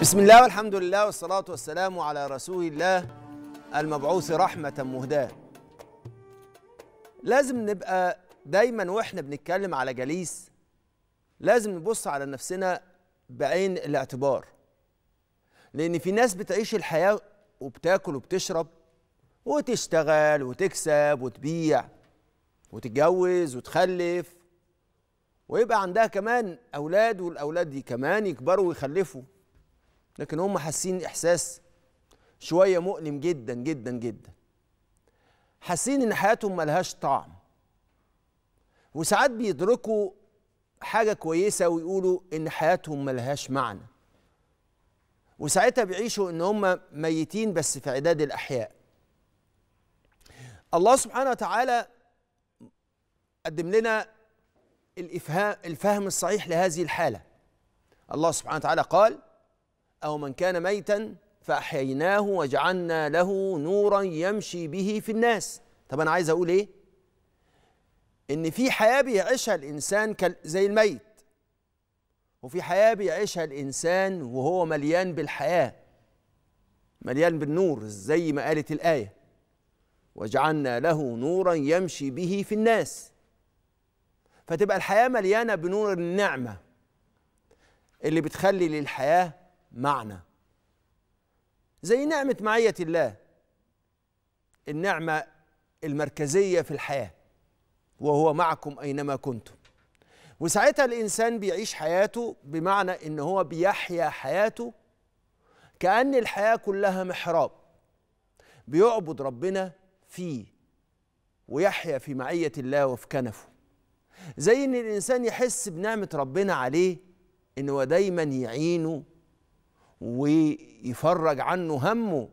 بسم الله والحمد لله والصلاة والسلام على رسول الله المبعوث رحمة مهداة لازم نبقى دايما واحنا بنتكلم على جليس لازم نبص على نفسنا بعين الاعتبار لأن في ناس بتعيش الحياة وبتاكل وبتشرب وتشتغل وتكسب وتبيع وتتجوز وتخلف ويبقى عندها كمان أولاد والأولاد دي كمان يكبروا ويخلفوا لكن هم حاسين احساس شويه مؤلم جدا جدا جدا حاسين ان حياتهم ملهاش طعم وساعات بيدركوا حاجه كويسه ويقولوا ان حياتهم ملهاش معنى وساعتها بيعيشوا ان هم ميتين بس في عداد الاحياء الله سبحانه وتعالى قدم لنا الافهام الفهم الصحيح لهذه الحاله الله سبحانه وتعالى قال أو من كان ميتا فأحييناه وجعلنا له نورا يمشي به في الناس طب أنا عايز أقول إيه إن في حياة بيعيشها الإنسان زي الميت وفي حياة بيعيشها الإنسان وهو مليان بالحياة مليان بالنور زي ما قالت الآية وجعلنا له نورا يمشي به في الناس فتبقى الحياة مليانة بنور النعمة اللي بتخلي للحياة معنى زي نعمة معية الله النعمة المركزية في الحياة وهو معكم أينما كنتم وساعتها الإنسان بيعيش حياته بمعنى إن هو بيحيا حياته كأن الحياة كلها محراب بيعبد ربنا فيه ويحيا في معية الله وفي كنفه زي إن الإنسان يحس بنعمة ربنا عليه إن هو دايما يعينه ويفرج عنه همه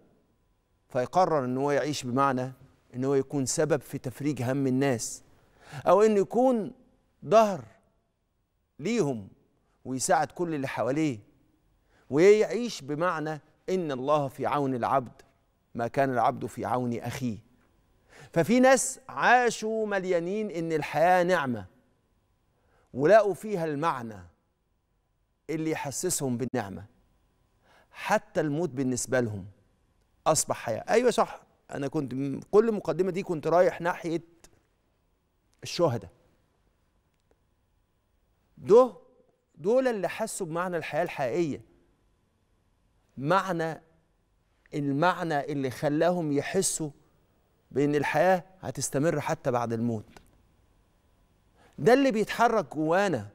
فيقرر ان هو يعيش بمعنى ان هو يكون سبب في تفريج هم الناس او انه يكون ظهر ليهم ويساعد كل اللي حواليه ويعيش بمعنى ان الله في عون العبد ما كان العبد في عون اخيه ففي ناس عاشوا مليانين ان الحياه نعمه ولقوا فيها المعنى اللي يحسسهم بالنعمه حتى الموت بالنسبة لهم أصبح حياة أيوة صح أنا كنت كل المقدمة دي كنت رايح ناحية الشهداء ده دول اللي حسوا بمعنى الحياة الحقيقية معنى المعنى اللي خلاهم يحسوا بأن الحياة هتستمر حتى بعد الموت ده اللي بيتحرك جوانا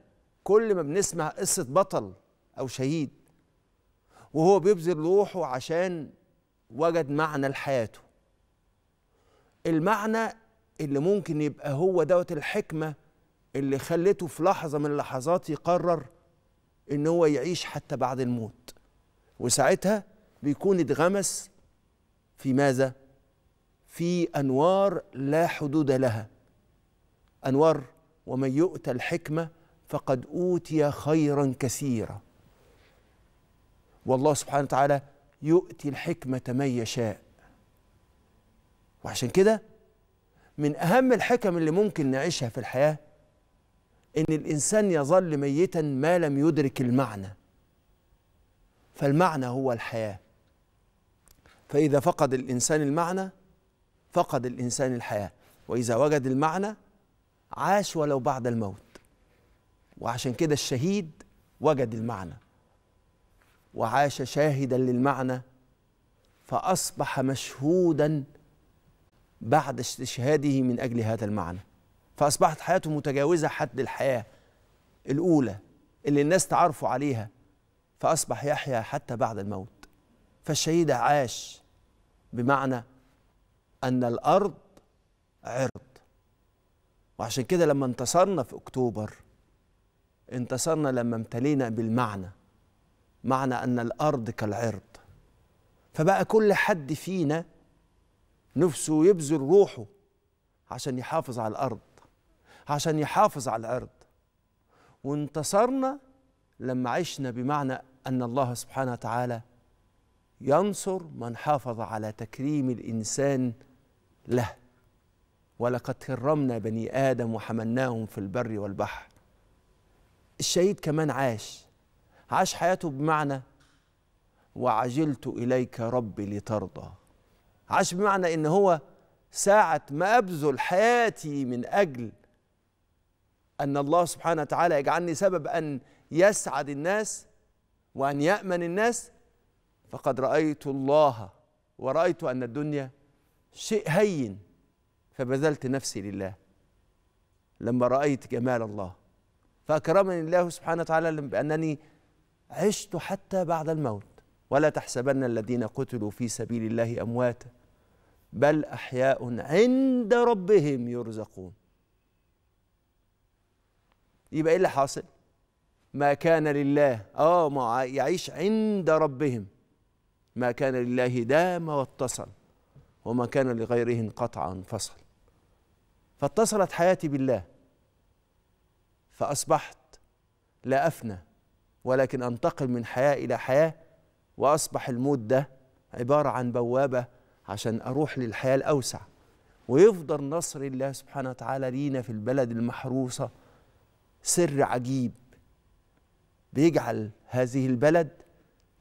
كل ما بنسمع قصة بطل أو شهيد وهو بيبذل روحه عشان وجد معنى لحياته المعنى اللي ممكن يبقى هو دوت الحكمة اللي خلته في لحظة من اللحظات يقرر إن هو يعيش حتى بعد الموت وساعتها بيكون اتغمس في ماذا؟ في أنوار لا حدود لها أنوار ومن يؤتى الحكمة فقد أوتي خيرا كثيرا والله سبحانه وتعالى يؤتي الحكمة من يشاء وعشان كده من أهم الحكم اللي ممكن نعيشها في الحياة إن الإنسان يظل ميتا ما لم يدرك المعنى فالمعنى هو الحياة فإذا فقد الإنسان المعنى فقد الإنسان الحياة وإذا وجد المعنى عاش ولو بعد الموت وعشان كده الشهيد وجد المعنى وعاش شاهدا للمعنى فأصبح مشهودا بعد استشهاده من أجل هذا المعنى فأصبحت حياته متجاوزة حد الحياة الأولى اللي الناس تعرفوا عليها فأصبح يحيا حتى بعد الموت فالشهيد عاش بمعنى أن الأرض عرض وعشان كده لما انتصرنا في أكتوبر انتصرنا لما امتلينا بالمعنى معنى أن الأرض كالعرض فبقى كل حد فينا نفسه يبذل روحه عشان يحافظ على الأرض عشان يحافظ على العرض وانتصرنا لما عشنا بمعنى أن الله سبحانه وتعالى ينصر من حافظ على تكريم الإنسان له ولقد كرمنا بني آدم وحملناهم في البر والبحر الشهيد كمان عاش عاش حياته بمعنى وعجلت إليك ربي لترضى عاش بمعنى إن هو ساعة ما أبذل حياتي من أجل أن الله سبحانه وتعالى يجعلني سبب أن يسعد الناس وأن يأمن الناس فقد رأيت الله ورأيت أن الدنيا شيء هين فبذلت نفسي لله لما رأيت جمال الله فأكرمني الله سبحانه وتعالى بأنني عشت حتى بعد الموت ولا تحسبن الذين قتلوا في سبيل الله امواتا بل احياء عند ربهم يرزقون يبقى ايه اللي حاصل ما كان لله اه ما يعيش عند ربهم ما كان لله دام واتصل وما كان لغيره انقطع انفصل فاتصلت حياتي بالله فاصبحت لا افنى ولكن انتقل من حياه الى حياه واصبح الموت ده عباره عن بوابه عشان اروح للحياه الاوسع ويفضل نصر الله سبحانه وتعالى لينا في البلد المحروسه سر عجيب بيجعل هذه البلد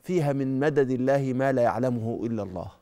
فيها من مدد الله ما لا يعلمه الا الله